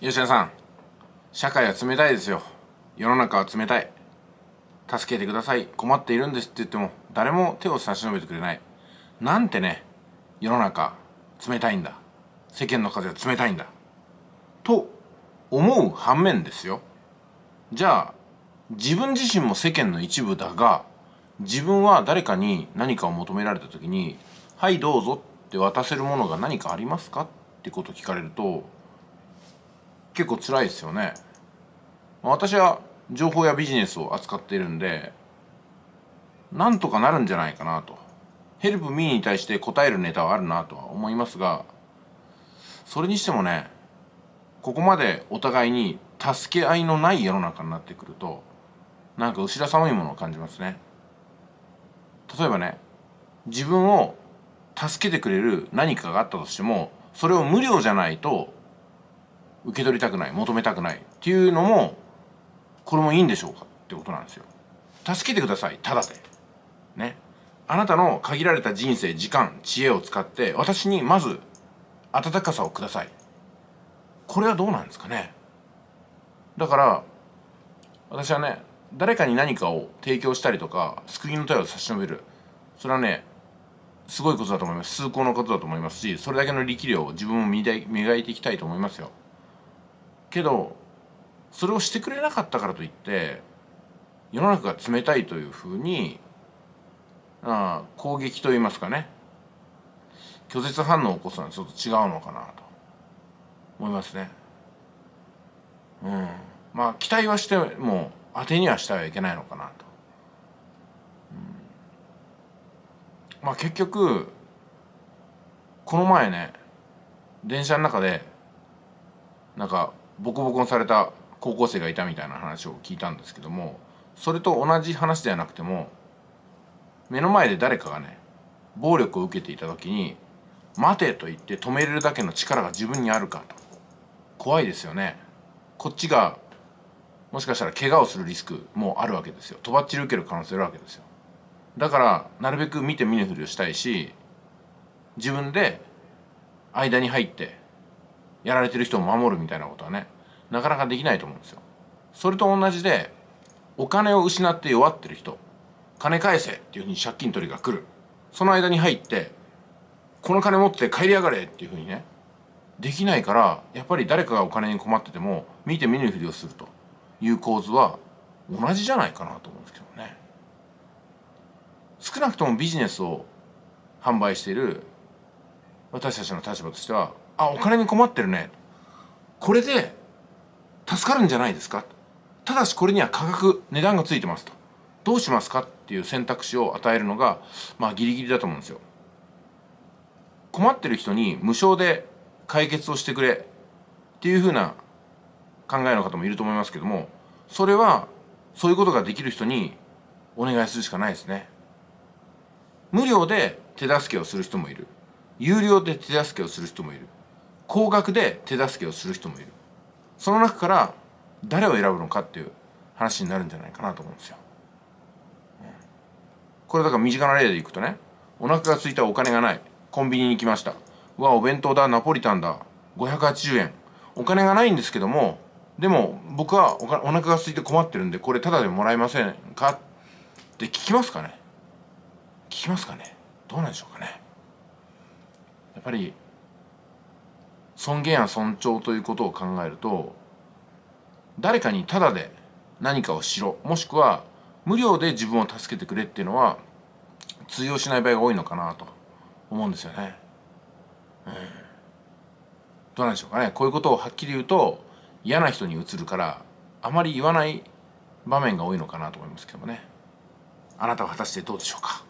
吉田さん社会は冷たいですよ世の中は冷たい助けてください困っているんですって言っても誰も手を差し伸べてくれないなんてね世の中冷たいんだ世間の風は冷たいんだと思う反面ですよじゃあ自分自身も世間の一部だが自分は誰かに何かを求められた時に「はいどうぞ」って渡せるものが何かありますかってことを聞かれると結構辛いですよね私は情報やビジネスを扱っているんでなんとかなるんじゃないかなとヘルプミーに対して答えるネタはあるなとは思いますがそれにしてもねここまでお互いに助け合いのない世の中になってくるとなんか後ろ寒いものを感じますね例えばね自分を助けてくれる何かがあったとしてもそれを無料じゃないと受け取りたくない求めたくないっていうのもこれもいいんでしょうかってことなんですよ助けてくださいただでねあなたの限られた人生時間知恵を使って私にまず温かさをくださいこれはどうなんですかねだから私はね誰かに何かを提供したりとか救いの手を差し伸べるそれはねすごいことだと思います崇高なことだと思いますしそれだけの力量を自分も磨いていきたいと思いますよけどそれをしてくれなかったからといって世の中が冷たいというふうにあ攻撃といいますかね拒絶反応を起こすのはちょっと違うのかなと思いますね。うん、まあ期待はしても当てにはしてはいけないのかなと。うん、まあ結局この前ね電車の中でなんかボコボコにされた高校生がいたみたいな話を聞いたんですけどもそれと同じ話ではなくても目の前で誰かがね暴力を受けていた時に「待て」と言って止めれるだけの力が自分にあるかと怖いですよねこっちがもしかしたら怪我をするリスクもあるわけですよとばっちり受ける可能性あるわけですよだからなるべく見て見ぬふりをしたいし自分で間に入ってやられてる人を守るみたいなことはねなかなかできないと思うんですよ。それと同じでお金を失って弱ってる人金返せっていうふうに借金取りが来るその間に入ってこの金持って帰りやがれっていうふうにねできないからやっぱり誰かがお金に困ってても見て見ぬふりをするという構図は同じじゃないかなと思うんですけどね。少なくともビジネスを販売している私たちの立場としてはあお金に困ってるねこれで助かるんじゃないですかただしこれには価格値段がついてますとどうしますかっていう選択肢を与えるのがまあギリギリだと思うんですよ困ってる人に無償で解決をしてくれっていうふうな考えの方もいると思いますけどもそれはそういうことができる人にお願いするしかないですね無料で手助けをする人もいる有料で手助けをする人もいる高額で手助けをする人もいるその中から誰を選ぶのかっていう話になるんじゃないかなと思うんですよ。これだから身近な例でいくとねお腹が空いたお金がないコンビニに来ましたうわお弁当だナポリタンだ580円お金がないんですけどもでも僕はおお腹が空いて困ってるんでこれタダでもらえませんかって聞きますかね聞きますかねどうなんでしょうかねやっぱり尊厳や尊重ということを考えると誰かにタダで何かをしろもしくは無料で自分を助けてくれっていうのは通用しない場合が多いのかなと思うんですよね。うん、どうなんでしょうかねこういうことをはっきり言うと嫌な人につるからあまり言わない場面が多いのかなと思いますけどもねあなたは果たしてどうでしょうか